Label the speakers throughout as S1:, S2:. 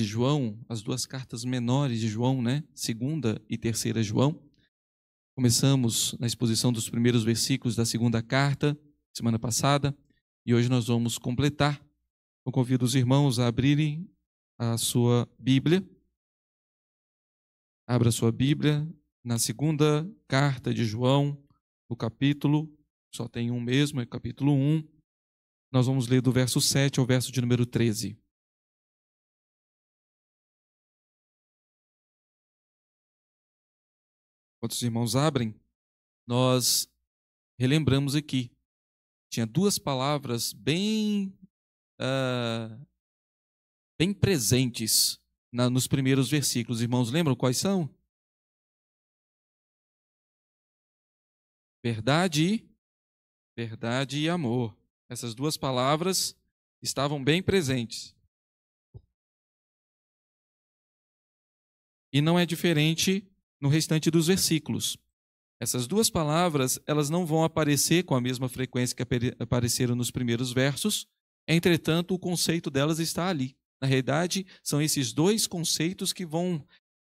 S1: de João, as duas cartas menores de João, né? Segunda e terceira João. Começamos na exposição dos primeiros versículos da segunda carta semana passada e hoje nós vamos completar. Eu convido os irmãos a abrirem a sua Bíblia. Abra a sua Bíblia na segunda carta de João, no capítulo, só tem um mesmo, é capítulo 1. Nós vamos ler do verso 7 ao verso de número 13. Enquanto os irmãos abrem, nós relembramos aqui. Tinha duas palavras bem, uh, bem presentes na, nos primeiros versículos. Irmãos, lembram quais são?
S2: Verdade, verdade e amor. Essas duas palavras estavam bem presentes.
S1: E não é diferente no restante dos versículos. Essas duas palavras, elas não vão aparecer com a mesma frequência que apareceram nos primeiros versos, entretanto, o conceito delas está ali. Na realidade, são esses dois conceitos que vão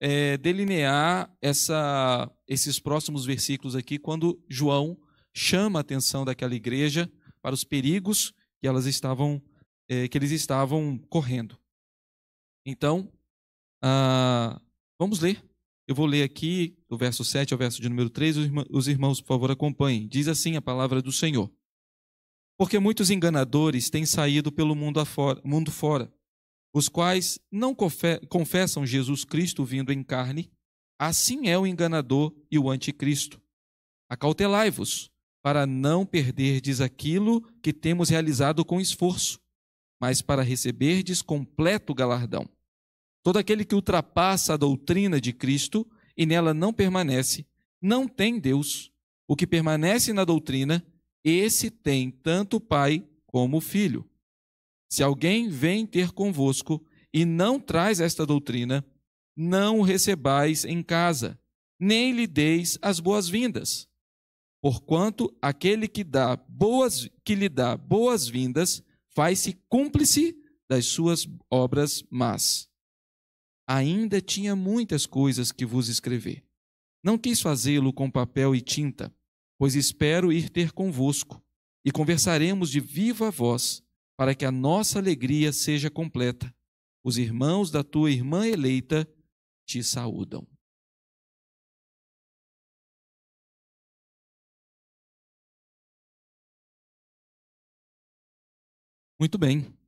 S1: é, delinear essa, esses próximos versículos aqui, quando João chama a atenção daquela igreja para os perigos que, elas estavam, é, que eles estavam correndo. Então, ah, vamos ler eu vou ler aqui do verso 7 ao verso de número 3. Os irmãos, por favor, acompanhem. Diz assim a palavra do Senhor. Porque muitos enganadores têm saído pelo mundo, afora, mundo fora, os quais não confessam Jesus Cristo vindo em carne, assim é o enganador e o anticristo. Acautelai-vos, para não perderdes aquilo que temos realizado com esforço, mas para receberdes completo galardão. Todo aquele que ultrapassa a doutrina de Cristo e nela não permanece, não tem Deus. O que permanece na doutrina, esse tem tanto o Pai como o Filho. Se alguém vem ter convosco e não traz esta doutrina, não o recebais em casa, nem lhe deis as boas-vindas. Porquanto aquele que, dá boas, que lhe dá boas-vindas faz-se cúmplice das suas obras más ainda tinha muitas coisas que vos escrever. Não quis fazê-lo com papel e tinta, pois espero ir ter convosco, e conversaremos de viva voz, para que a nossa alegria seja completa. Os irmãos da tua irmã eleita te saúdam.
S2: Muito bem.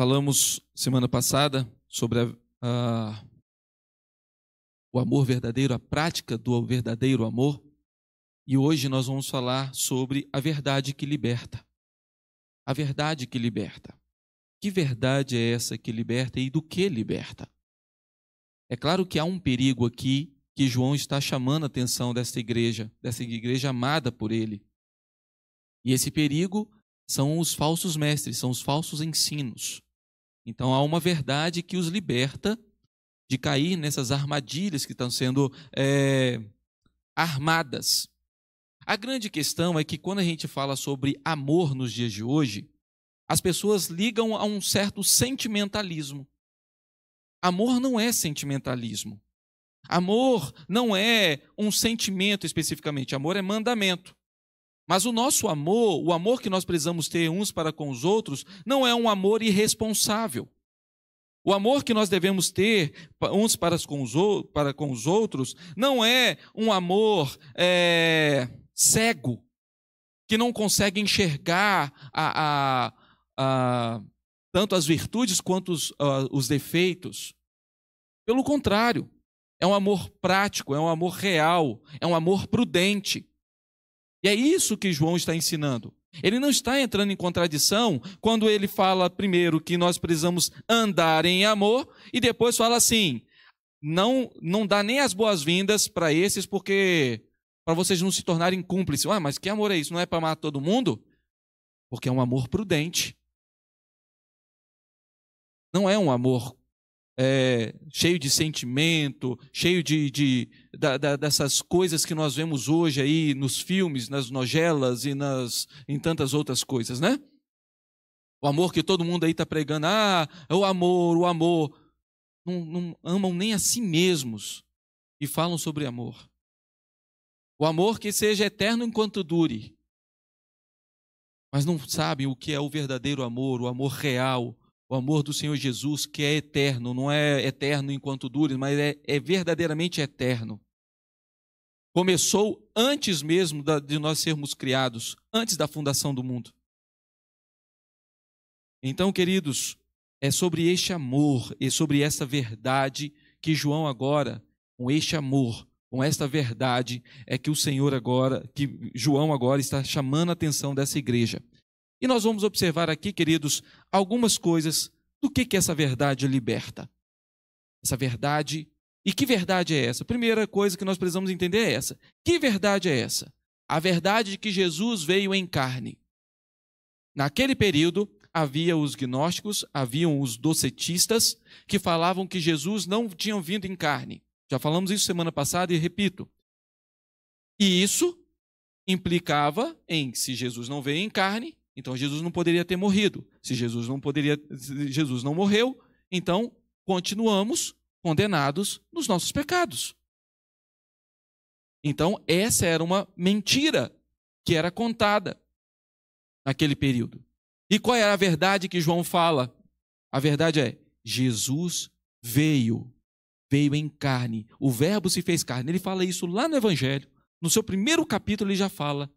S2: Falamos
S1: semana passada sobre a, a, o amor verdadeiro, a prática do verdadeiro amor. E hoje nós vamos falar sobre a verdade que liberta. A verdade que liberta. Que verdade é essa que liberta e do que liberta? É claro que há um perigo aqui que João está chamando a atenção dessa igreja, dessa igreja amada por ele. E esse perigo são os falsos mestres, são os falsos ensinos. Então há uma verdade que os liberta de cair nessas armadilhas que estão sendo é, armadas. A grande questão é que quando a gente fala sobre amor nos dias de hoje, as pessoas ligam a um certo sentimentalismo. Amor não é sentimentalismo. Amor não é um sentimento especificamente, amor é mandamento. Mas o nosso amor, o amor que nós precisamos ter uns para com os outros, não é um amor irresponsável. O amor que nós devemos ter uns para com os, para com os outros não é um amor é, cego, que não consegue enxergar a, a, a, tanto as virtudes quanto os, os defeitos. Pelo contrário, é um amor prático, é um amor real, é um amor prudente. E é isso que João está ensinando. Ele não está entrando em contradição quando ele fala primeiro que nós precisamos andar em amor e depois fala assim: não não dá nem as boas-vindas para esses porque para vocês não se tornarem cúmplices. Ah, mas que amor é isso? Não é para amar todo mundo? Porque é um amor prudente. Não é um amor é, cheio de sentimento, cheio de, de da, da, dessas coisas que nós vemos hoje aí nos filmes, nas nojelas e nas, em tantas outras coisas, né? O amor que todo mundo aí está pregando, ah, é o amor, o amor. Não, não amam nem a si mesmos e falam sobre amor. O amor que seja eterno enquanto dure. Mas não sabem o que é o verdadeiro amor, o amor real, o amor do Senhor Jesus, que é eterno, não é eterno enquanto dure, mas é, é verdadeiramente eterno. Começou antes mesmo de nós sermos criados, antes da fundação do mundo. Então, queridos, é sobre este amor e é sobre essa verdade que João agora, com este amor, com esta verdade, é que o Senhor agora, que João agora está chamando a atenção dessa igreja. E nós vamos observar aqui, queridos, algumas coisas do que, que essa verdade liberta. Essa verdade. E que verdade é essa? A primeira coisa que nós precisamos entender é essa. Que verdade é essa? A verdade de que Jesus veio em carne. Naquele período, havia os gnósticos, haviam os docetistas, que falavam que Jesus não tinha vindo em carne. Já falamos isso semana passada e repito. E isso implicava em se Jesus não veio em carne, então Jesus não poderia ter morrido. Se Jesus não poderia, Jesus não morreu, então continuamos condenados nos nossos pecados. Então essa era uma mentira que era contada naquele período. E qual era a verdade que João fala? A verdade é: Jesus veio, veio em carne. O Verbo se fez carne. Ele fala isso lá no Evangelho. No seu primeiro capítulo ele já fala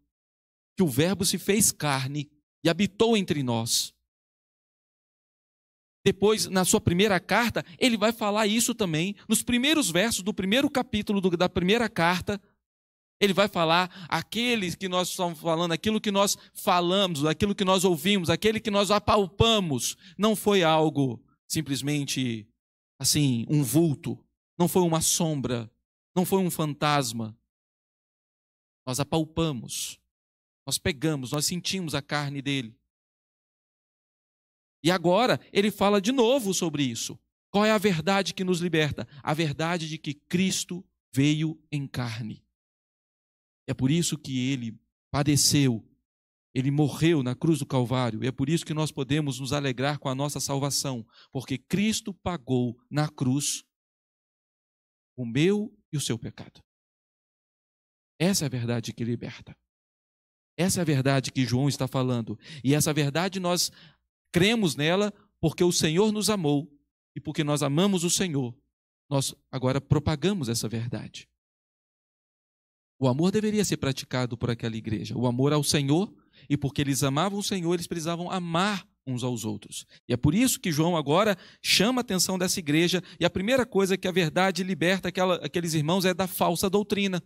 S1: que o Verbo se fez carne e habitou entre nós. Depois, na sua primeira carta, ele vai falar isso também. Nos primeiros versos do primeiro capítulo do, da primeira carta, ele vai falar aqueles que nós estamos falando, aquilo que nós falamos, aquilo que nós ouvimos, aquele que nós apalpamos, não foi algo simplesmente assim, um vulto, não foi uma sombra, não foi um fantasma. Nós apalpamos. Nós pegamos, nós sentimos a carne dele. E agora ele fala de novo sobre isso. Qual é a verdade que nos liberta? A verdade de que Cristo veio em carne. É por isso que ele padeceu, ele morreu na cruz do Calvário. é por isso que nós podemos nos alegrar com a nossa salvação, porque Cristo pagou na cruz o meu e o seu pecado. Essa é a verdade que liberta. Essa é a verdade que João está falando. E essa verdade nós cremos nela porque o Senhor nos amou e porque nós amamos o Senhor. Nós agora propagamos essa verdade. O amor deveria ser praticado por aquela igreja. O amor ao Senhor, e porque eles amavam o Senhor, eles precisavam amar uns aos outros. E é por isso que João agora chama a atenção dessa igreja, e a primeira coisa que a verdade liberta aquela, aqueles irmãos é da falsa doutrina.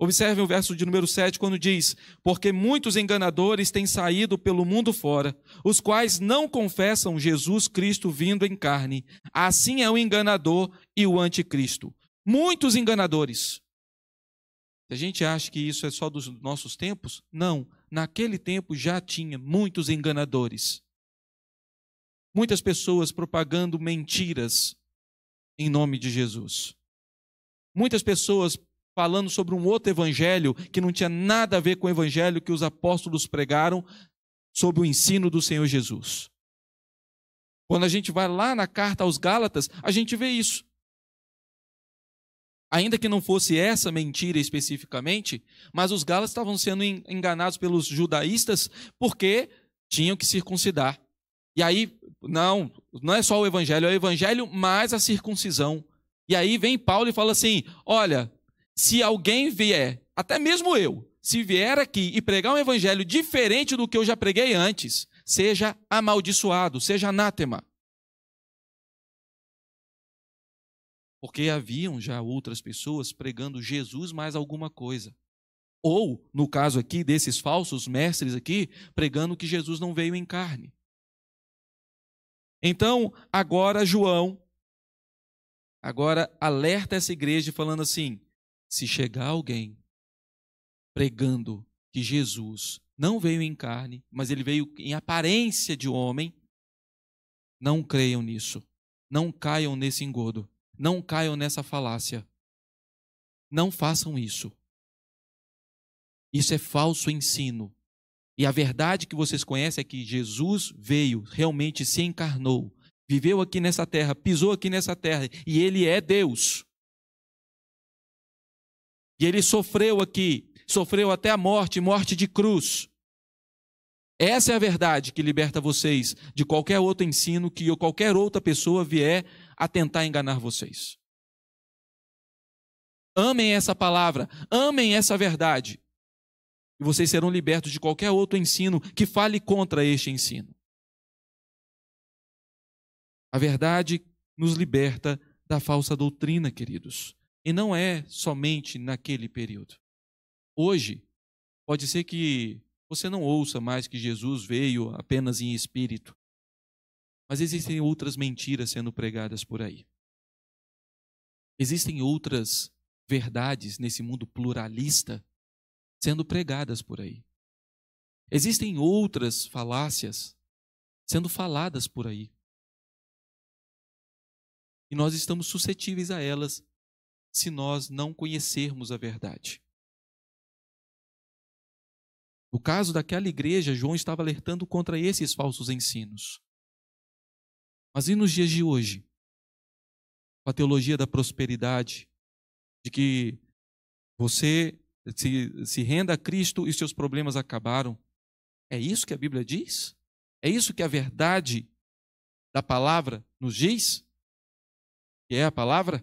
S1: Observe o verso de número 7, quando diz: Porque muitos enganadores têm saído pelo mundo fora, os quais não confessam Jesus Cristo vindo em carne. Assim é o enganador e o anticristo. Muitos enganadores. A gente acha que isso é só dos nossos tempos? Não. Naquele tempo já tinha muitos enganadores. Muitas pessoas propagando mentiras em nome de Jesus. Muitas pessoas falando sobre um outro evangelho que não tinha nada a ver com o evangelho que os apóstolos pregaram sob o ensino do Senhor Jesus. Quando a gente vai lá na carta aos Gálatas, a gente vê isso. Ainda que não fosse essa mentira especificamente, mas os Gálatas estavam sendo enganados pelos judaístas porque tinham que circuncidar. E aí, não, não é só o evangelho, é o evangelho mais a circuncisão. E aí vem Paulo e fala assim: olha, se alguém vier, até mesmo eu, se vier aqui e pregar um evangelho diferente do que eu já preguei antes, seja amaldiçoado, seja anátema. Porque haviam já outras pessoas pregando Jesus mais alguma coisa. Ou, no caso aqui desses falsos mestres aqui, pregando que Jesus não veio em carne. Então, agora João agora alerta essa igreja falando assim: se chegar alguém pregando que Jesus não veio em carne, mas ele veio em aparência de homem, não creiam nisso. Não caiam nesse engodo. Não caiam nessa falácia. Não façam isso. Isso é falso ensino. E a verdade que vocês conhecem é que Jesus veio, realmente se encarnou, viveu aqui nessa terra, pisou aqui nessa terra, e ele é Deus. E ele sofreu aqui, sofreu até a morte, morte de cruz. Essa é a verdade que liberta vocês de qualquer outro ensino que qualquer outra pessoa vier a tentar enganar vocês. Amem essa palavra, amem essa verdade. E vocês serão libertos de qualquer outro ensino que fale contra este ensino. A verdade nos liberta da falsa doutrina, queridos. E não é somente naquele período. Hoje, pode ser que você não ouça mais que Jesus veio apenas em espírito. Mas existem outras mentiras sendo pregadas por aí. Existem outras verdades nesse mundo pluralista sendo pregadas por aí. Existem outras falácias sendo faladas por aí. E nós estamos suscetíveis a elas se nós não conhecermos a verdade. No caso daquela igreja, João estava alertando contra esses falsos ensinos. Mas e nos dias de hoje? A teologia da prosperidade, de que você se, se renda a Cristo e seus problemas acabaram. É isso que a Bíblia diz? É isso que a verdade da palavra nos diz? Que é a palavra?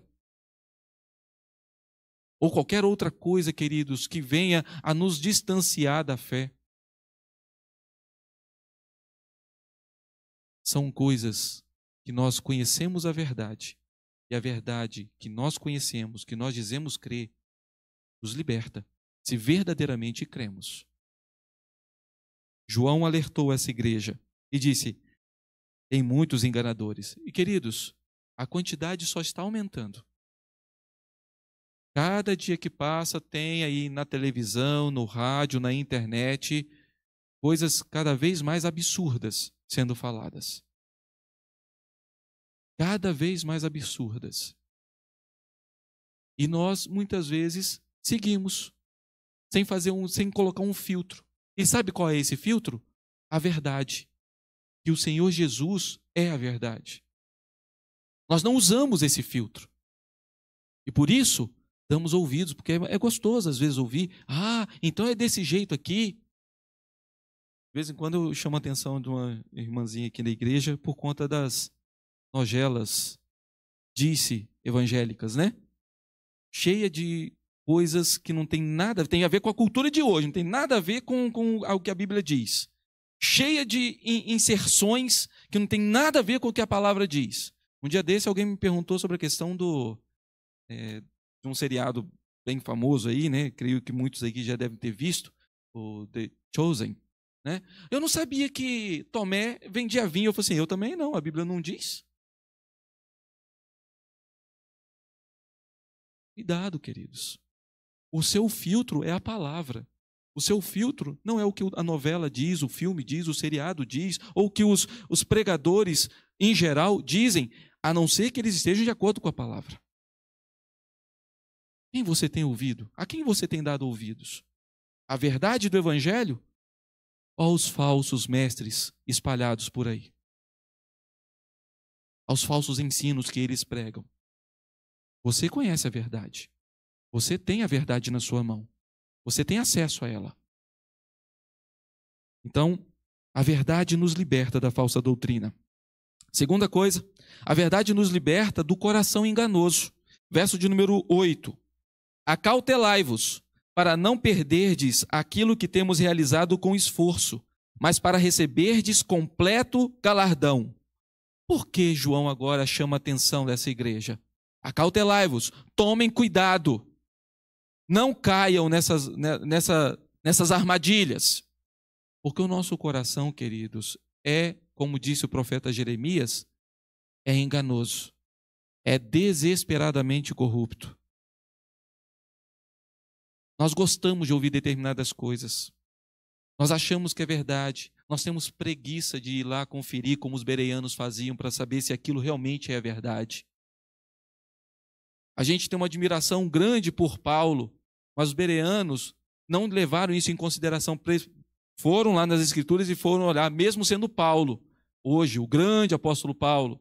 S1: ou qualquer outra coisa, queridos, que venha a nos distanciar da fé. São coisas que nós conhecemos a verdade, e a verdade que nós conhecemos, que nós dizemos crer, nos liberta, se verdadeiramente cremos. João alertou essa igreja e disse: tem muitos enganadores. E queridos, a quantidade só está aumentando. Cada dia que passa tem aí na televisão, no rádio, na internet, coisas cada vez mais absurdas sendo faladas. Cada vez mais absurdas. E nós, muitas vezes, seguimos, sem fazer um, sem colocar um filtro. E sabe qual é esse filtro? A verdade. Que o Senhor Jesus é a verdade. Nós não usamos esse filtro. E por isso, damos ouvidos, porque é, é gostoso às vezes ouvir. Ah, então é desse jeito aqui. De vez em quando eu chamo a atenção de uma irmãzinha aqui na igreja por conta das nojelas disse evangélicas, né? Cheia de coisas que não tem nada, tem a ver com a cultura de hoje, não tem nada a ver com, com o que a Bíblia diz. Cheia de inserções que não tem nada a ver com o que a palavra diz. Um dia desse alguém me perguntou sobre a questão do, é, de um seriado bem famoso aí, né? Creio que muitos aqui já devem ter visto, o The Chosen. Né? Eu não sabia que Tomé vendia vinho. Eu falei assim, eu também não, a Bíblia não diz.
S2: Cuidado, queridos.
S1: O seu filtro é a palavra. O seu filtro não é o que a novela diz, o filme diz, o seriado diz, ou que os, os pregadores em geral dizem, a não ser que eles estejam de acordo com a palavra. Quem você tem ouvido? A quem você tem dado ouvidos? A verdade do Evangelho? Ou aos falsos mestres espalhados por aí? Aos falsos ensinos que eles pregam? Você conhece a verdade. Você tem a verdade na sua mão. Você tem acesso a ela. Então, a verdade nos liberta da falsa doutrina. Segunda coisa, a verdade nos liberta do coração enganoso. Verso de número 8. Acautelai-vos, para não perderdes aquilo que temos realizado com esforço, mas para receberdes completo galardão. Por que João agora chama a atenção dessa igreja? Acautelai-vos, tomem cuidado, não caiam nessas, né, nessa, nessas armadilhas. Porque o nosso coração, queridos, é, como disse o profeta Jeremias, é enganoso, é desesperadamente corrupto. Nós gostamos de ouvir determinadas coisas. Nós achamos que é verdade. Nós temos preguiça de ir lá conferir como os bereianos faziam para saber se aquilo realmente é a verdade. A gente tem uma admiração grande por Paulo, mas os bereanos não levaram isso em consideração. Foram lá nas Escrituras e foram olhar, mesmo sendo Paulo, hoje, o grande apóstolo Paulo,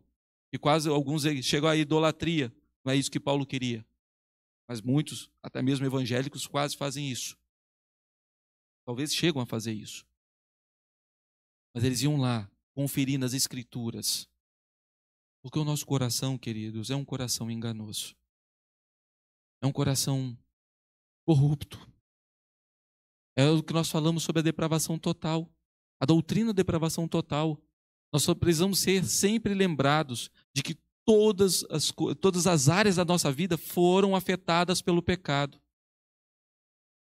S1: e quase alguns chegou à idolatria. Não é isso que Paulo queria. Mas muitos, até mesmo evangélicos, quase fazem isso. Talvez chegam a fazer isso. Mas eles iam lá conferir nas Escrituras. Porque o nosso coração, queridos, é um coração enganoso. É um coração corrupto. É o que nós falamos sobre a depravação total. A doutrina da depravação total. Nós só precisamos ser sempre lembrados de que todas as, todas as áreas da nossa vida foram afetadas pelo pecado.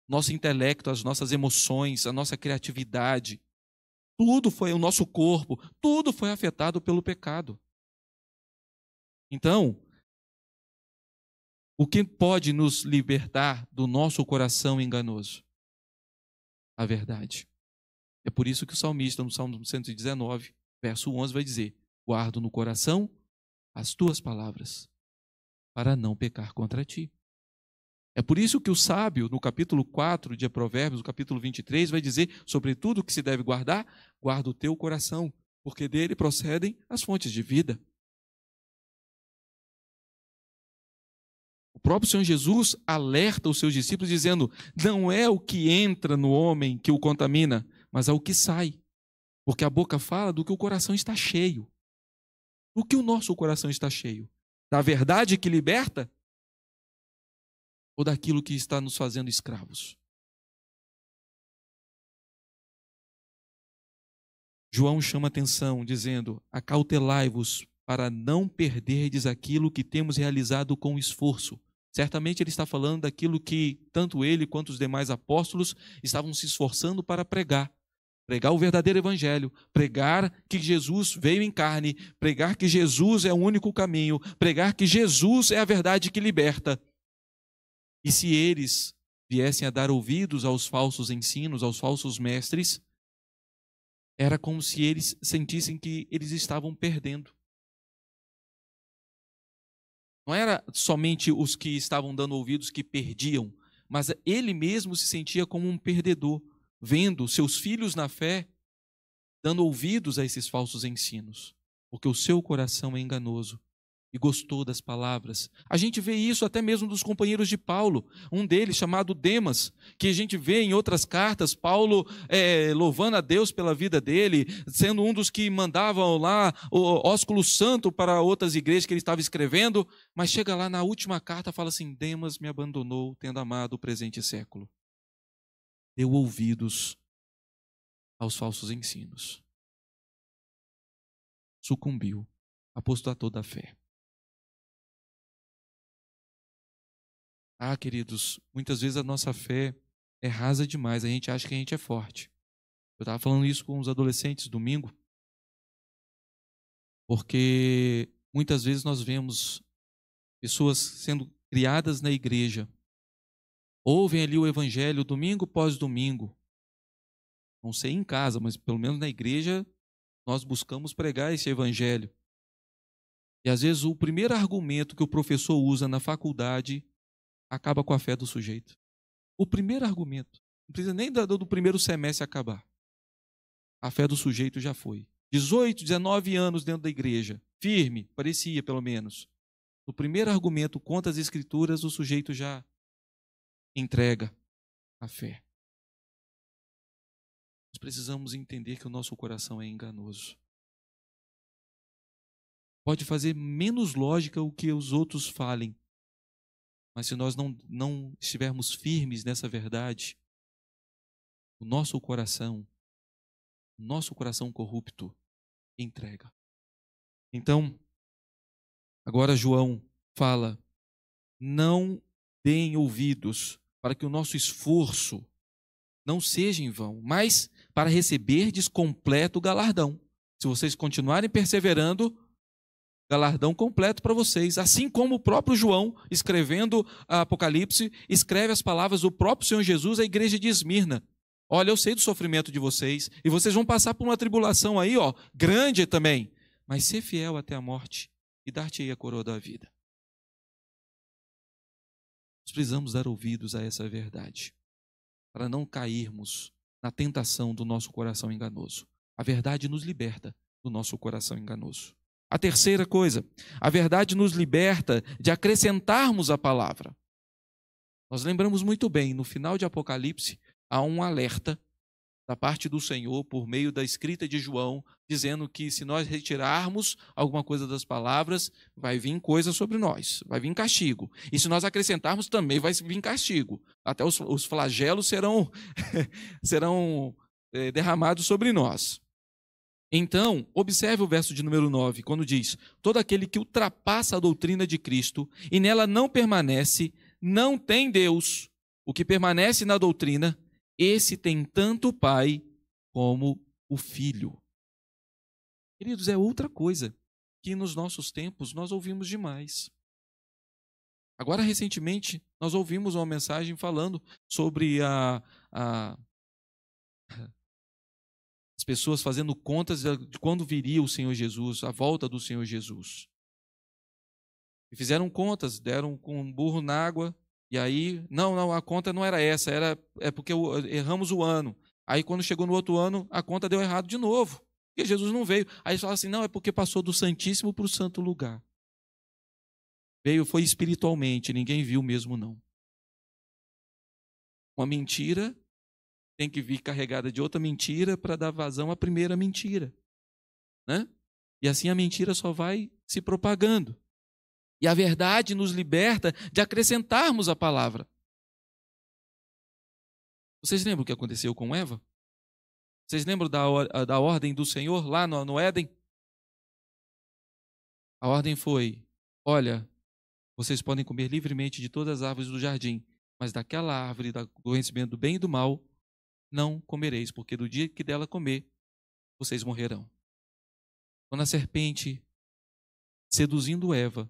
S1: Nosso intelecto, as nossas emoções, a nossa criatividade, tudo foi, o nosso corpo, tudo foi afetado pelo pecado. Então, o que pode nos libertar do nosso coração enganoso? A verdade. É por isso que o salmista, no Salmo 119, verso 11, vai dizer: Guardo no coração as tuas palavras, para não pecar contra ti. É por isso que o sábio, no capítulo 4 de Provérbios, no capítulo 23, vai dizer: sobre tudo o que se deve guardar, guarda o teu coração, porque dele procedem as fontes de vida. O próprio Senhor Jesus alerta os seus discípulos, dizendo: Não é o que entra no homem que o contamina, mas é o que sai. Porque a boca fala do que o coração está cheio do que o nosso coração está cheio? Da verdade que liberta? Ou
S2: daquilo que está nos fazendo escravos?
S1: João chama atenção, dizendo: Acautelai-vos para não perderdes aquilo que temos realizado com esforço. Certamente ele está falando daquilo que tanto ele quanto os demais apóstolos estavam se esforçando para pregar. Pregar o verdadeiro evangelho, pregar que Jesus veio em carne, pregar que Jesus é o único caminho, pregar que Jesus é a verdade que liberta. E se eles viessem a dar ouvidos aos falsos ensinos, aos falsos mestres, era como se eles sentissem que eles estavam perdendo. Não era somente os que estavam dando ouvidos que perdiam, mas ele mesmo se sentia como um perdedor, vendo seus filhos na fé dando ouvidos a esses falsos ensinos, porque o seu coração é enganoso e gostou das palavras. A gente vê isso até mesmo dos companheiros de Paulo, um deles chamado Demas, que a gente vê em outras cartas, Paulo é, louvando a Deus pela vida dele, sendo um dos que mandavam lá o ósculo santo para outras igrejas que ele estava escrevendo, mas chega lá na última carta fala assim: Demas me abandonou, tendo amado o presente século deu ouvidos
S2: aos falsos ensinos. Sucumbiu, apostou
S1: toda a fé. Ah, queridos, muitas vezes a nossa fé é rasa demais, a gente acha que a gente é forte. Eu estava falando isso com os adolescentes domingo, porque muitas vezes nós vemos pessoas sendo criadas na igreja ouvem ali o evangelho domingo pós domingo. Não sei em casa, mas pelo menos na igreja nós buscamos pregar esse evangelho. E às vezes o primeiro argumento que o professor usa na faculdade acaba com a fé do sujeito. O primeiro argumento. Não precisa nem do, primeiro semestre acabar. A fé do sujeito já foi. 18, 19 anos dentro da igreja. Firme, parecia pelo menos. O primeiro argumento contra as escrituras, o sujeito já entrega a fé. Nós precisamos entender que o nosso coração é enganoso. Pode fazer menos lógica o que os outros falem, mas se nós não, não estivermos firmes nessa verdade, o nosso coração, o nosso coração corrupto, entrega. Então, agora João fala: não deem ouvidos para que o nosso esforço não seja em vão, mas para receberdes completo o galardão. Se vocês continuarem perseverando, galardão completo para vocês. Assim como o próprio João, escrevendo Apocalipse, escreve as palavras do próprio Senhor Jesus à igreja de Esmirna. Olha, eu sei do sofrimento de vocês, e vocês vão passar por uma tribulação aí, ó, grande também. Mas ser fiel até a morte, e dar-te-ei a coroa da vida. Nós precisamos dar ouvidos a essa verdade, para não cairmos na tentação do nosso coração enganoso. A verdade nos liberta do nosso coração enganoso. A terceira coisa, a verdade nos liberta de acrescentarmos a palavra. Nós lembramos muito bem, no final de Apocalipse, há um alerta da parte do Senhor por meio da escrita de João, dizendo que se nós retirarmos alguma coisa das palavras, vai vir coisa sobre nós, vai vir castigo. E se nós acrescentarmos, também vai vir castigo. Até os, os flagelos serão, serão é, derramados sobre nós. Então, observe o verso de número 9, quando diz: Todo aquele que ultrapassa a doutrina de Cristo e nela não permanece, não tem Deus. O que permanece na doutrina esse tem tanto o pai como o filho. Queridos, é outra coisa que nos nossos tempos nós ouvimos demais. Agora, recentemente, nós ouvimos uma mensagem falando sobre a, a, as pessoas fazendo contas de quando viria o Senhor Jesus, a volta do Senhor Jesus. E fizeram contas, deram com um burro na água, e aí, não, não, a conta não era essa, era é porque erramos o ano. Aí quando chegou no outro ano, a conta deu errado de novo. Porque Jesus não veio. Aí eles falam assim: não, é porque passou do Santíssimo para o Santo Lugar. Veio, foi espiritualmente, ninguém viu mesmo, não. Uma mentira tem que vir carregada de outra mentira para dar vazão à primeira mentira. Né? E assim a mentira só vai se propagando. E a verdade nos liberta de acrescentarmos a palavra. Vocês lembram o que aconteceu com Eva? Vocês lembram da, or da ordem do Senhor lá no, no Éden? A ordem foi: olha, vocês podem comer livremente de todas as árvores do jardim, mas daquela árvore do conhecimento do bem e do mal não comereis, porque do dia que dela comer, vocês morrerão. Quando a serpente, seduzindo Eva,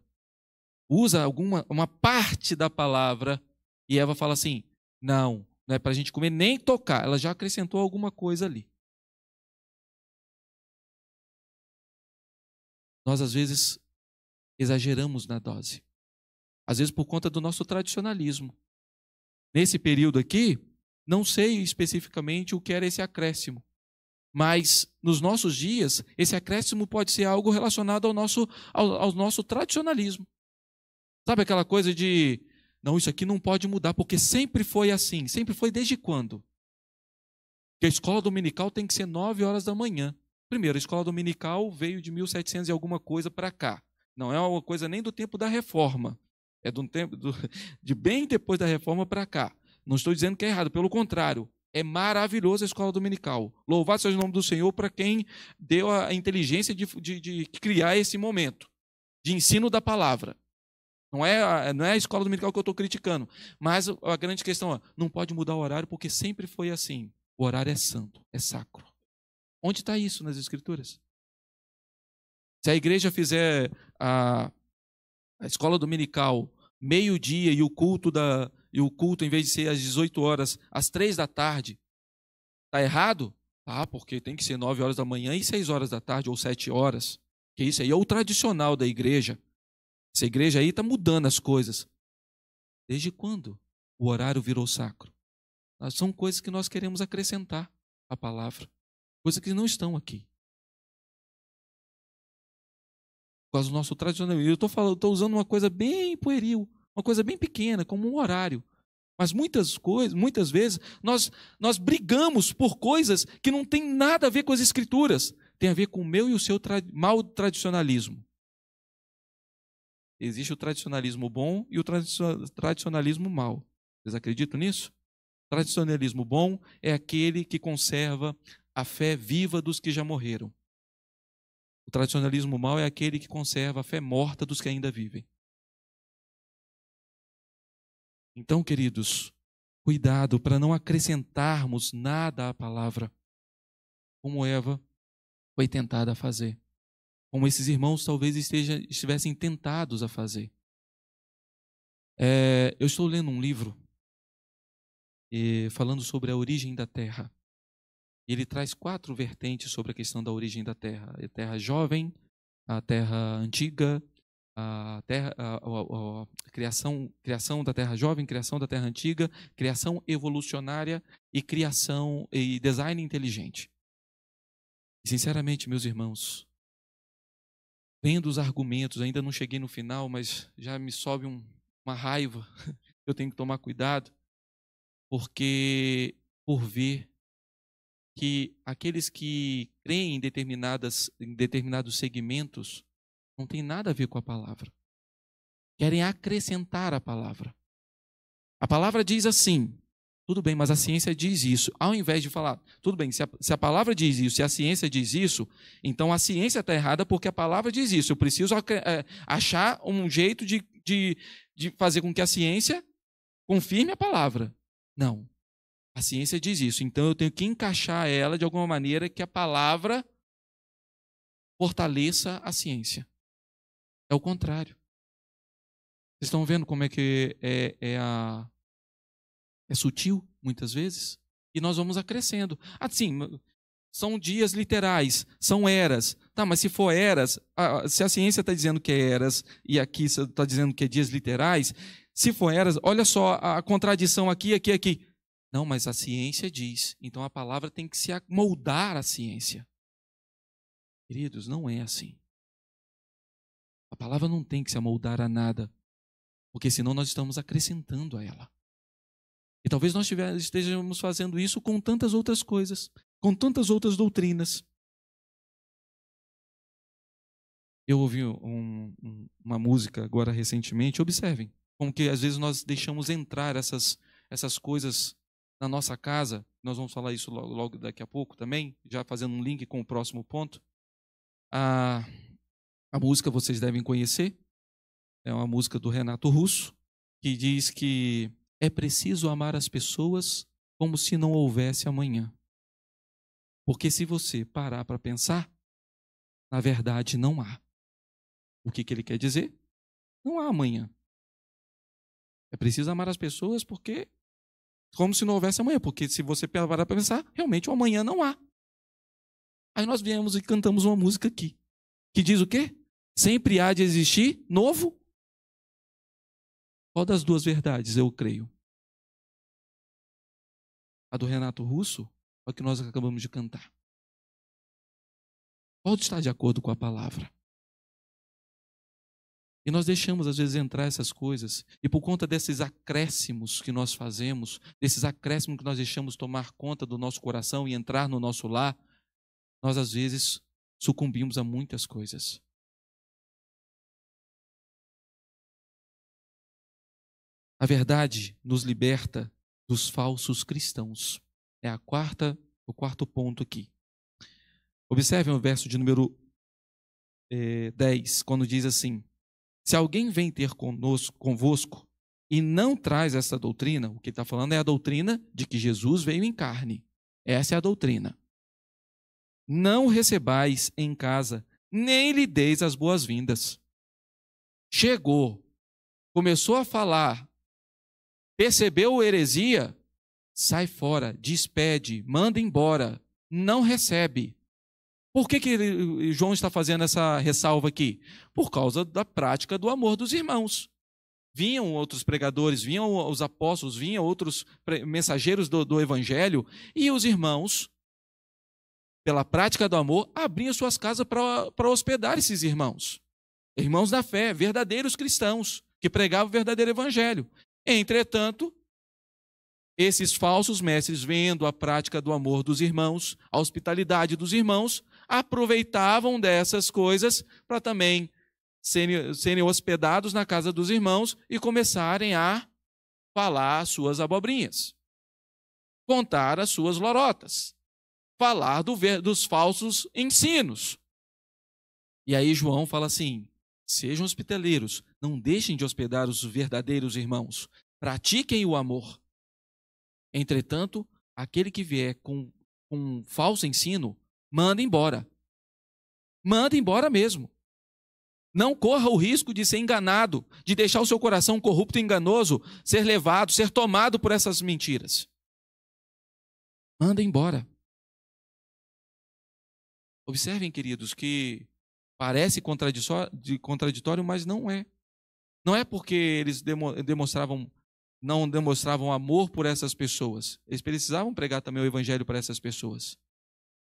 S1: usa alguma uma parte da palavra e Eva fala assim: não, não é para a gente comer nem tocar. Ela já acrescentou alguma coisa ali. Nós, às vezes, exageramos na dose. Às vezes, por conta do nosso tradicionalismo. Nesse período aqui, não sei especificamente o que era esse acréscimo. Mas nos nossos dias, esse acréscimo pode ser algo relacionado ao nosso, ao, ao nosso tradicionalismo. Sabe aquela coisa de, não, isso aqui não pode mudar, porque sempre foi assim, sempre foi desde quando? Que a escola dominical tem que ser 9 horas da manhã. Primeiro, a escola dominical veio de 1700 e alguma coisa para cá. Não é uma coisa nem do tempo da reforma. É do tempo do, de bem depois da reforma para cá. Não estou dizendo que é errado, pelo contrário. É maravilhosa a escola dominical. Louvado seja o nome do Senhor para quem deu a inteligência de, de, de criar esse momento de ensino da palavra. Não é a, não é a escola dominical que eu estou criticando. Mas a grande questão é: não pode mudar o horário porque sempre foi assim. O horário é santo, é sacro. Onde está isso nas Escrituras? Se a igreja fizer a, a escola dominical meio-dia e o culto da e o culto em vez de ser às 18 horas, às 3 da tarde, tá errado? Ah, porque tem que ser 9 horas da manhã e 6 horas da tarde ou 7 horas. Que isso aí é o tradicional da igreja. Essa igreja aí está mudando as coisas. Desde quando o horário virou sacro? Ah, são coisas que nós queremos acrescentar à palavra, coisas que não estão aqui. Por causa do nosso tradicionalismo. Eu estou usando uma coisa bem pueril, uma coisa bem pequena, como um horário. Mas muitas coisas, muitas vezes, nós, nós brigamos por coisas que não têm nada a ver com as escrituras. Tem a ver com o meu e o seu tra mau tradicionalismo. Existe o tradicionalismo bom e o tradicionalismo mau. Vocês acreditam nisso? O tradicionalismo bom é aquele que conserva a fé viva dos que já morreram. O tradicionalismo mau é aquele que conserva a fé morta dos que ainda vivem. Então, queridos, cuidado para não acrescentarmos nada à palavra, como Eva foi tentada a fazer como esses irmãos talvez esteja, estivessem tentados a fazer. É, eu estou lendo um livro e, falando sobre a origem da Terra. Ele traz quatro vertentes sobre a questão da origem da Terra: a Terra jovem, a Terra antiga, a, terra, a, a, a criação, criação da Terra jovem, criação da Terra antiga, criação evolucionária e criação e design inteligente. sinceramente, meus irmãos, vendo os argumentos, ainda não cheguei no final, mas já me sobe um, uma raiva. Eu tenho que tomar cuidado, porque por ver que aqueles que creem em, determinadas, em determinados segmentos não tem nada a ver com a palavra. Querem acrescentar a palavra. A palavra diz assim: tudo bem, mas a ciência diz isso. Ao invés de falar, tudo bem, se a, se a palavra diz isso, se a ciência diz isso, então a ciência está errada porque a palavra diz isso. Eu preciso é, achar um jeito de, de, de fazer com que a ciência confirme a palavra. Não. A ciência diz isso. Então eu tenho que encaixar ela de alguma maneira que a palavra fortaleça a ciência. É o contrário. Vocês estão vendo como é que é, é a, é sutil, muitas vezes, e nós vamos acrescendo. Assim, são dias literais, são eras. Tá, mas se for eras, se a ciência está dizendo que é eras e aqui está dizendo que é dias literais, se for eras, olha só a contradição aqui, aqui, aqui. Não, mas a ciência diz. Então a palavra tem que se moldar à ciência. Queridos, não é assim. A palavra não tem que se amoldar a nada, porque senão nós estamos acrescentando a ela. E talvez nós estejamos fazendo isso com tantas outras coisas, com tantas outras doutrinas. Eu ouvi um, uma música agora recentemente, observem, como que às vezes nós deixamos entrar essas, essas coisas na nossa casa, nós vamos falar isso logo, logo daqui a pouco também, já fazendo um link com o próximo ponto. A, a música vocês devem conhecer, é uma música do Renato Russo, que diz que é preciso amar as pessoas como se não houvesse amanhã. Porque se você parar para pensar, na verdade não há. O que, que ele quer dizer? Não há amanhã. É preciso amar as pessoas porque como se não houvesse amanhã, porque se você parar para pensar, realmente o amanhã não há. Aí nós viemos e cantamos uma música aqui, que diz o quê? Sempre há de existir novo qual das duas verdades eu creio?
S2: A do Renato Russo ou a que nós acabamos de cantar?
S1: Qual está de acordo com a palavra? E nós deixamos, às vezes, entrar essas coisas. E por conta desses acréscimos que nós fazemos, desses acréscimos que nós deixamos tomar conta do nosso coração e entrar no nosso lar, nós, às vezes, sucumbimos a muitas coisas.
S2: A verdade nos liberta
S1: dos falsos cristãos. É a quarta, o quarto ponto aqui. Observem o verso de número é, eh, 10, quando diz assim: Se alguém vem ter conosco, convosco e não traz essa doutrina, o que ele está falando é a doutrina de que Jesus veio em carne. Essa é a doutrina. Não recebais em casa, nem lhe deis as boas-vindas. Chegou, começou a falar Percebeu heresia? Sai fora, despede, manda embora, não recebe. Por que, que João está fazendo essa ressalva aqui? Por causa da prática do amor dos irmãos. Vinham outros pregadores, vinham os apóstolos, vinham outros mensageiros do, do evangelho, e os irmãos, pela prática do amor, abriam suas casas para hospedar esses irmãos. Irmãos da fé, verdadeiros cristãos, que pregavam o verdadeiro evangelho. Entretanto, esses falsos mestres, vendo a prática do amor dos irmãos, a hospitalidade dos irmãos, aproveitavam dessas coisas para também serem, serem hospedados na casa dos irmãos e começarem a falar suas abobrinhas, contar as suas lorotas, falar do, dos falsos ensinos. E aí João fala assim: sejam hospitaleiros, não deixem de hospedar os verdadeiros irmãos. Pratiquem o amor. Entretanto, aquele que vier com, com um falso ensino, manda embora. Manda embora mesmo. Não corra o risco de ser enganado, de deixar o seu coração corrupto e enganoso, ser levado, ser tomado por essas mentiras. Manda embora. Observem, queridos, que parece contraditório, mas não é. Não é porque eles demonstravam não demonstravam amor por essas pessoas. Eles precisavam pregar também o evangelho para essas pessoas.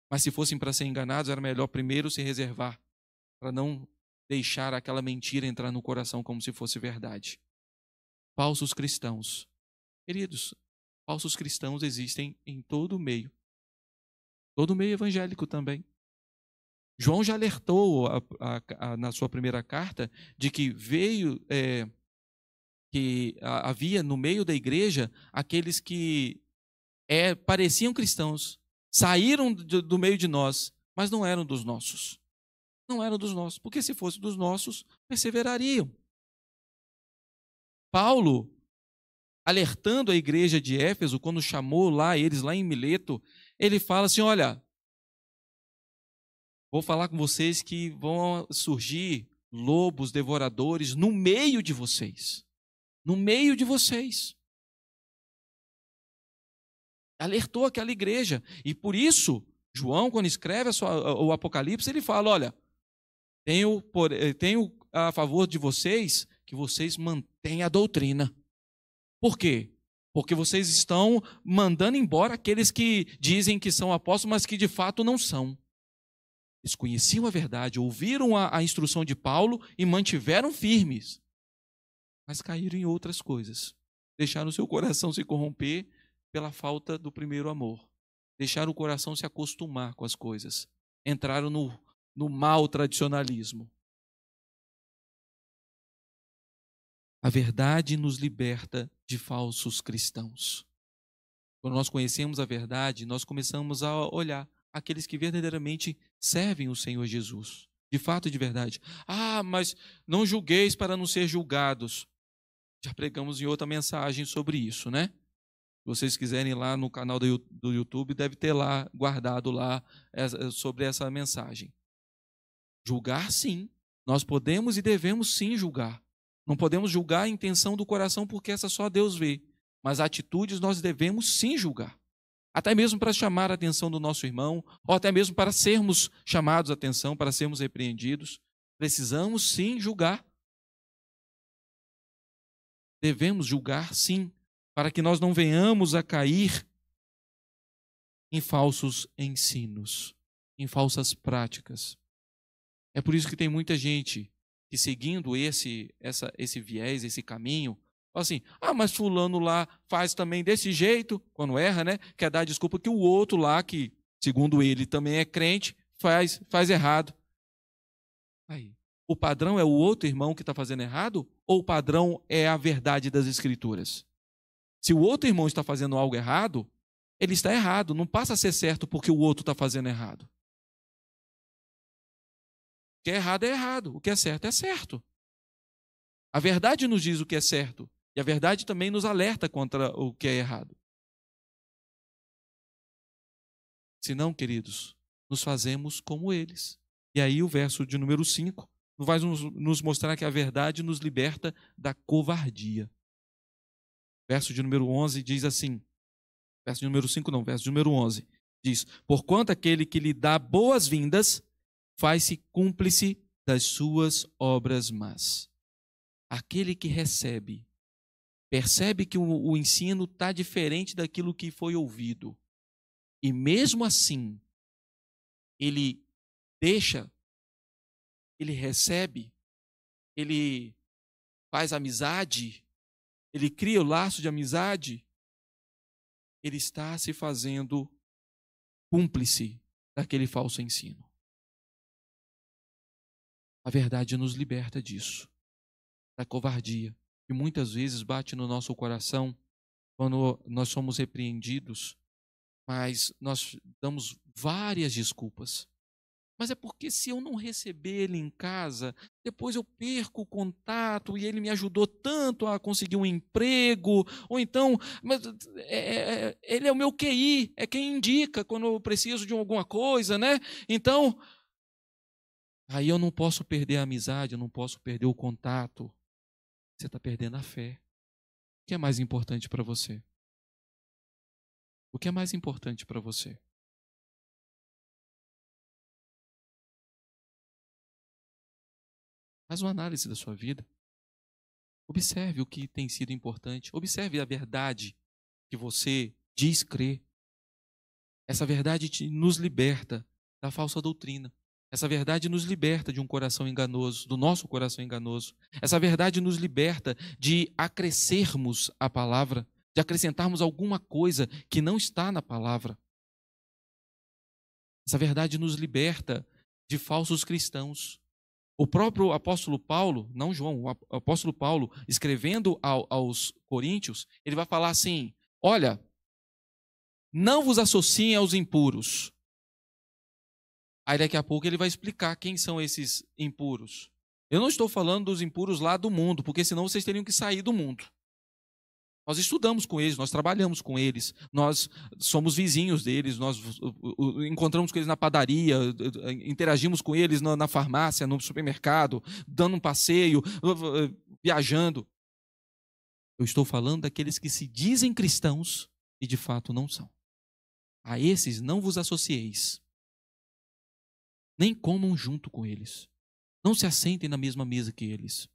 S1: Mas se fossem para ser enganados, era melhor primeiro se reservar para não deixar aquela mentira entrar no coração como se fosse verdade. Falsos cristãos. Queridos, falsos cristãos existem em todo o meio. Todo o meio evangélico também. João já alertou a, a, a, na sua primeira carta de que veio, é, que havia no meio da igreja aqueles que é, pareciam cristãos, saíram do, do meio de nós, mas não eram dos nossos. Não eram dos nossos, porque se fossem dos nossos, perseverariam. Paulo, alertando a igreja de Éfeso, quando chamou lá eles, lá em Mileto, ele fala assim: olha, Vou falar com vocês que vão surgir lobos devoradores no meio de vocês. No meio de vocês. Alertou aquela igreja. E por isso, João, quando escreve sua, o Apocalipse, ele fala: olha, tenho, por, eh, tenho a favor de vocês que vocês mantenham a doutrina. Por quê? Porque vocês estão mandando embora aqueles que dizem que são apóstolos, mas que de fato não são. Eles conheciam a verdade, ouviram a, a instrução de Paulo e mantiveram firmes, mas caíram em outras coisas. Deixaram o seu coração se corromper pela falta do primeiro amor. Deixaram o coração se acostumar com as coisas. Entraram no, no mau tradicionalismo. A verdade nos liberta de falsos cristãos. Quando nós conhecemos a verdade, nós começamos a olhar aqueles que verdadeiramente servem o Senhor Jesus. De fato e de verdade. Ah, mas não julgueis para não ser julgados. Já pregamos em outra mensagem sobre isso, né? Se vocês quiserem ir lá no canal do YouTube, deve ter lá guardado lá sobre essa mensagem. Julgar sim. Nós podemos e devemos sim julgar. Não podemos julgar a intenção do coração porque essa só Deus vê. Mas atitudes nós devemos sim julgar até mesmo para chamar a atenção do nosso irmão, ou até mesmo para sermos chamados a atenção, para sermos repreendidos, precisamos sim julgar. Devemos julgar sim, para que nós não venhamos a cair em falsos ensinos, em falsas práticas. É por isso que tem muita gente que seguindo esse essa, esse viés, esse caminho, assim, ah, mas fulano lá faz também desse jeito, quando erra, né? Quer dar desculpa que o outro lá, que segundo ele também é crente, faz, faz errado. Aí, o padrão é o outro irmão que está fazendo errado ou o padrão é a verdade das escrituras? Se o outro irmão está fazendo algo errado, ele está errado, não passa a ser certo porque o outro está fazendo errado. O que é errado é errado, o que é certo é certo. A verdade nos diz o que é certo. E a verdade também nos alerta contra o que é errado. Se não, queridos, nos fazemos como eles. E aí o verso de número 5 vai nos mostrar que a verdade nos liberta da covardia. Verso de número 11 diz assim: verso de número 5 não, verso de número 11 diz: Porquanto aquele que lhe dá boas-vindas faz-se cúmplice das suas obras más. Aquele que recebe percebe que o, o ensino está diferente daquilo que foi ouvido. E mesmo assim, ele deixa, ele recebe, ele faz amizade, ele cria o laço de amizade, ele está se fazendo
S2: cúmplice
S1: daquele falso ensino. A verdade nos liberta disso, da covardia, que muitas vezes bate no nosso coração quando nós somos repreendidos, mas nós damos várias desculpas. Mas é porque se eu não receber ele em casa, depois eu perco o contato e ele me ajudou tanto a conseguir um emprego, ou então, mas é, é, é ele é o meu QI, é quem indica quando eu preciso de alguma coisa, né? Então, aí eu não posso perder a amizade, eu não posso perder o contato. Você está perdendo a fé. O que é mais importante para você?
S2: O que é mais importante para você? Faz uma análise da sua
S1: vida. Observe o que tem sido importante. Observe a verdade que você diz crer. Essa verdade nos liberta da falsa doutrina. Essa verdade nos liberta de um coração enganoso, do nosso coração enganoso. Essa verdade nos liberta de acrescermos a palavra, de acrescentarmos alguma coisa que não está na palavra. Essa verdade nos liberta de falsos cristãos. O próprio apóstolo Paulo, não João, o apóstolo Paulo, escrevendo ao, aos Coríntios, ele vai falar assim: Olha, não vos associem aos impuros, Aí daqui a pouco ele vai explicar quem são esses impuros. Eu não estou falando dos impuros lá do mundo, porque senão vocês teriam que sair do mundo. Nós estudamos com eles, nós trabalhamos com eles, nós somos vizinhos deles, nós uh, uh, uh, encontramos com eles na padaria, interagimos com eles na farmácia, no supermercado, dando um passeio, viajando. Eu estou falando daqueles que se dizem cristãos e de fato não são. A esses não vos associeis, nem comam junto com eles. Não se assentem na mesma mesa que eles.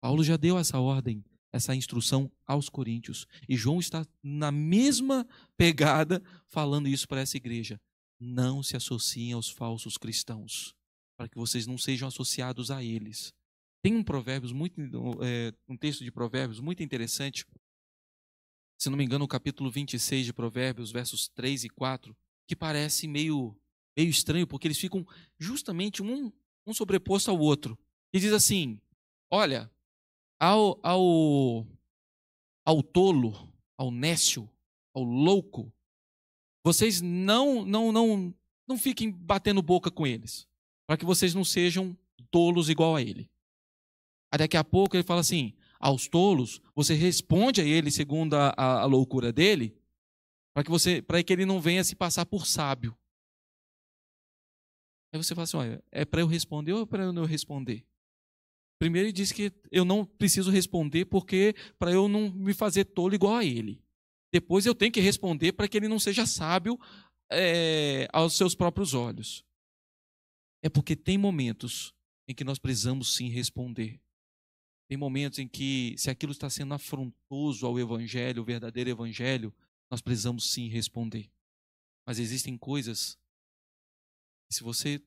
S1: Paulo já deu essa ordem, essa instrução aos coríntios. E João está na mesma pegada falando isso para essa igreja. Não se associem aos falsos cristãos, para que vocês não sejam associados a eles. Tem um provérbios muito, é, um texto de provérbios muito interessante. Se não me engano, o capítulo 26 de Provérbios, versos 3 e 4, que parece meio meio estranho, porque eles ficam justamente um, um sobreposto ao outro. E diz assim: olha, ao, ao, ao tolo, ao nécio, ao louco, vocês não, não, não, não fiquem batendo boca com eles, para que vocês não sejam tolos igual a ele. Aí daqui a pouco ele fala assim: aos tolos, você responde a ele segundo a, a, a loucura dele, para que você, para que ele não venha se passar por sábio. Aí você fala assim: olha, é para eu responder ou é para eu não responder? Primeiro ele diz que eu não preciso responder porque para eu não me fazer tolo igual a ele. Depois eu tenho que responder para que ele não seja sábio é, aos seus próprios olhos. É porque tem momentos em que nós precisamos sim responder. Tem momentos em que, se aquilo está sendo afrontoso ao Evangelho, o verdadeiro Evangelho, nós precisamos sim responder. Mas existem coisas se você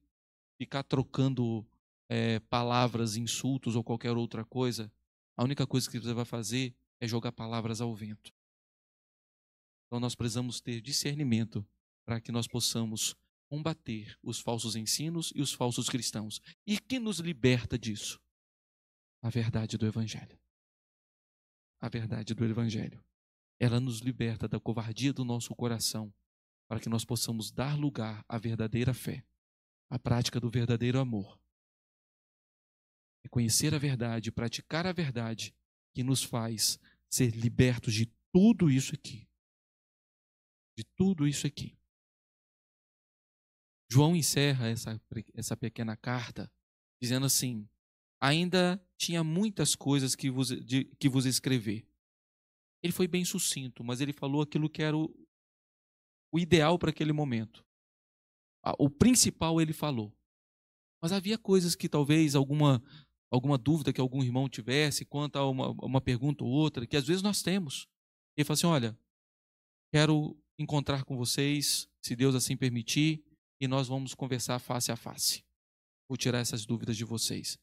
S1: ficar trocando é, palavras, insultos ou qualquer outra coisa, a única coisa que você vai fazer é jogar palavras ao vento. Então nós precisamos ter discernimento para que nós possamos combater os falsos ensinos e os falsos cristãos. E que nos liberta disso? A verdade do Evangelho. A verdade do Evangelho. Ela nos liberta da covardia do nosso coração, para que nós possamos dar lugar à verdadeira fé a prática do verdadeiro amor. É conhecer a verdade, praticar a verdade que nos faz ser libertos de tudo isso aqui. De tudo isso aqui. João encerra essa, essa pequena carta dizendo assim: ainda tinha muitas coisas que vos, de, que vos escrever. Ele foi bem sucinto, mas ele falou aquilo que era o, o ideal para aquele momento o principal ele falou. Mas havia coisas que talvez alguma, alguma dúvida que algum irmão tivesse quanto a uma, uma pergunta ou outra, que às vezes nós temos. Ele fala assim: olha, quero encontrar com vocês, se Deus assim permitir, e nós vamos conversar face a face. Vou tirar essas dúvidas de vocês.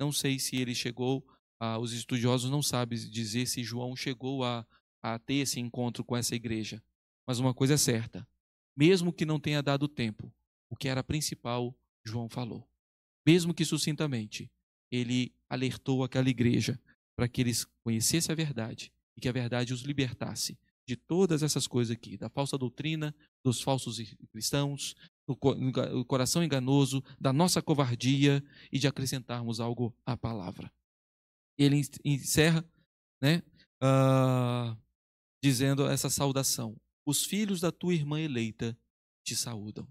S1: Não sei se ele chegou, ah, os estudiosos não sabem dizer se João chegou a, a ter esse encontro com essa igreja. Mas uma coisa é certa: mesmo que não tenha dado tempo, o que era principal, João falou. Mesmo que sucintamente, ele alertou aquela igreja para que eles conhecessem a verdade e que a verdade os libertasse de todas essas coisas aqui, da falsa doutrina, dos falsos cristãos, do coração enganoso, da nossa covardia e de acrescentarmos algo à palavra. Ele encerra, né, uh, dizendo essa saudação: Os filhos da tua irmã eleita te saúdam.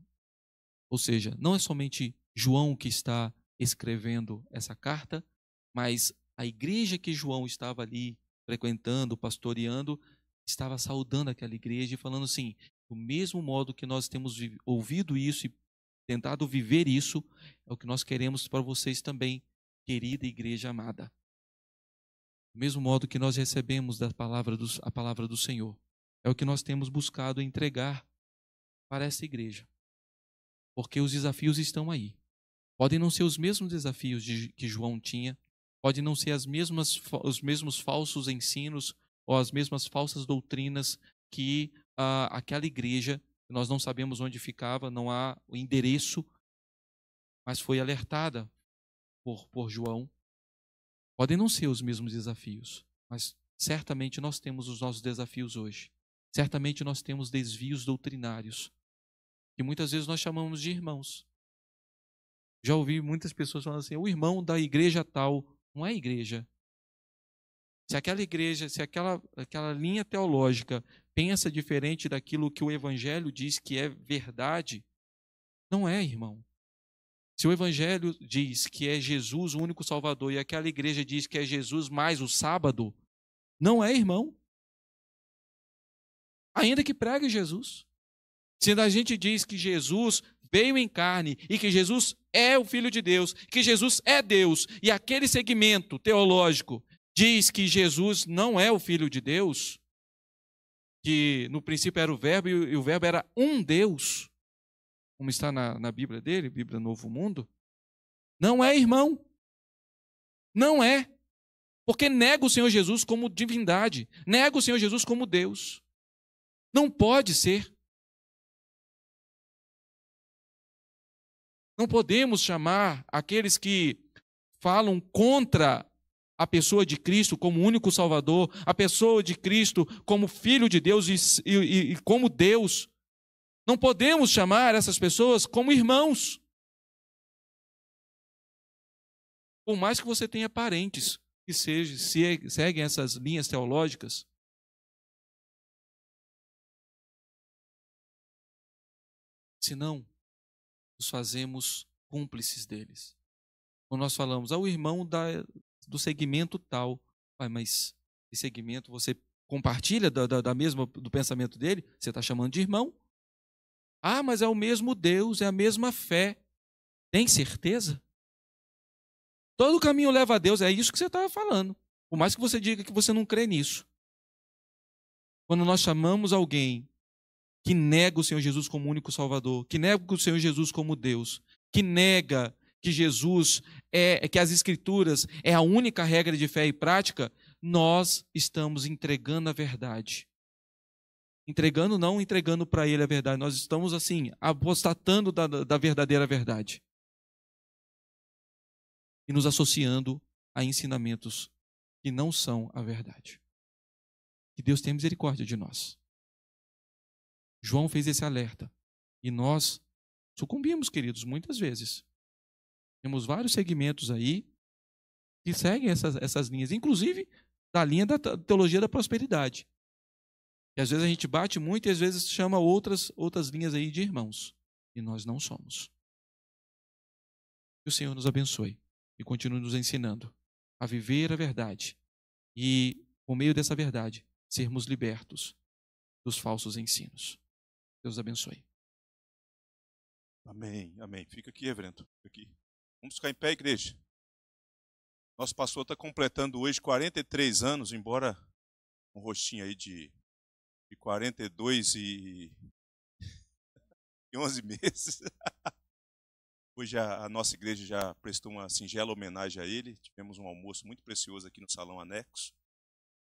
S1: Ou seja, não é somente João que está escrevendo essa carta, mas a igreja que João estava ali frequentando, pastoreando, estava saudando aquela igreja e falando assim: do mesmo modo que nós temos ouvido isso e tentado viver isso, é o que nós queremos para vocês também, querida igreja amada. Do mesmo modo que nós recebemos da palavra do, a palavra do Senhor, é o que nós temos buscado entregar para essa igreja porque os desafios estão aí. Podem não ser os mesmos desafios de, que João tinha, podem não ser as mesmas, os mesmos falsos ensinos ou as mesmas falsas doutrinas que ah, aquela igreja, nós não sabemos onde ficava, não há o endereço, mas foi alertada por, por João. Podem não ser os mesmos desafios, mas certamente nós temos os nossos desafios hoje. Certamente nós temos desvios doutrinários que muitas vezes nós chamamos de irmãos. Já ouvi muitas pessoas falando assim: o irmão da igreja tal não é igreja. Se aquela igreja, se aquela, aquela linha teológica pensa diferente daquilo que o evangelho diz que é verdade, não é irmão. Se o evangelho diz que é Jesus o único salvador e aquela igreja diz que é Jesus mais o sábado, não é irmão. Ainda que pregue Jesus. Se a gente diz que Jesus veio em carne e que Jesus é o Filho de Deus, que Jesus é Deus, e aquele segmento teológico diz que Jesus não é o Filho de Deus, que no princípio era o Verbo e o Verbo era um Deus, como está na, na Bíblia dele, Bíblia Novo Mundo, não é irmão. Não é. Porque nega o Senhor Jesus como divindade, nega o Senhor Jesus como Deus. Não pode ser. Não podemos chamar aqueles que falam contra a pessoa de Cristo como único Salvador, a pessoa de Cristo como Filho de Deus e, e, e como Deus. Não podemos chamar essas pessoas como irmãos. Por mais que você tenha parentes que seja, se, seguem essas linhas teológicas, Se não nos fazemos cúmplices deles. Quando nós falamos ao ah, irmão da, do segmento tal, ah, mas esse segmento você compartilha da, da, da mesma do pensamento dele, você está chamando de irmão? Ah, mas é o mesmo Deus, é a mesma fé. Tem certeza? Todo caminho leva a Deus, é isso que você estava tá falando. Por mais que você diga que você não crê nisso. Quando nós chamamos alguém que nega o Senhor Jesus como único Salvador, que nega o Senhor Jesus como Deus, que nega que Jesus é que as escrituras é a única regra de fé e prática, nós estamos entregando a verdade. Entregando não entregando para ele a verdade, nós estamos assim apostatando da, da verdadeira verdade e nos associando a ensinamentos que não são a verdade. Que Deus tenha misericórdia de nós. João fez esse alerta. E nós sucumbimos, queridos, muitas vezes. Temos vários segmentos aí que seguem essas, essas linhas, inclusive da linha da teologia da prosperidade. E às vezes a gente bate muito e às vezes chama outras, outras linhas aí de irmãos. E nós não somos. Que o Senhor nos abençoe e continue nos ensinando a viver a verdade e, por meio dessa verdade, sermos libertos dos falsos ensinos. Deus abençoe. Amém, amém. Fica aqui, reverendo. Fica aqui. Vamos ficar em pé, igreja. Nosso pastor está completando hoje 43 anos, embora um rostinho aí de, de 42 e, e 11 meses. Hoje a, a, nossa igreja já prestou uma singela homenagem a ele. Tivemos um
S2: almoço muito precioso aqui no Salão Anexo.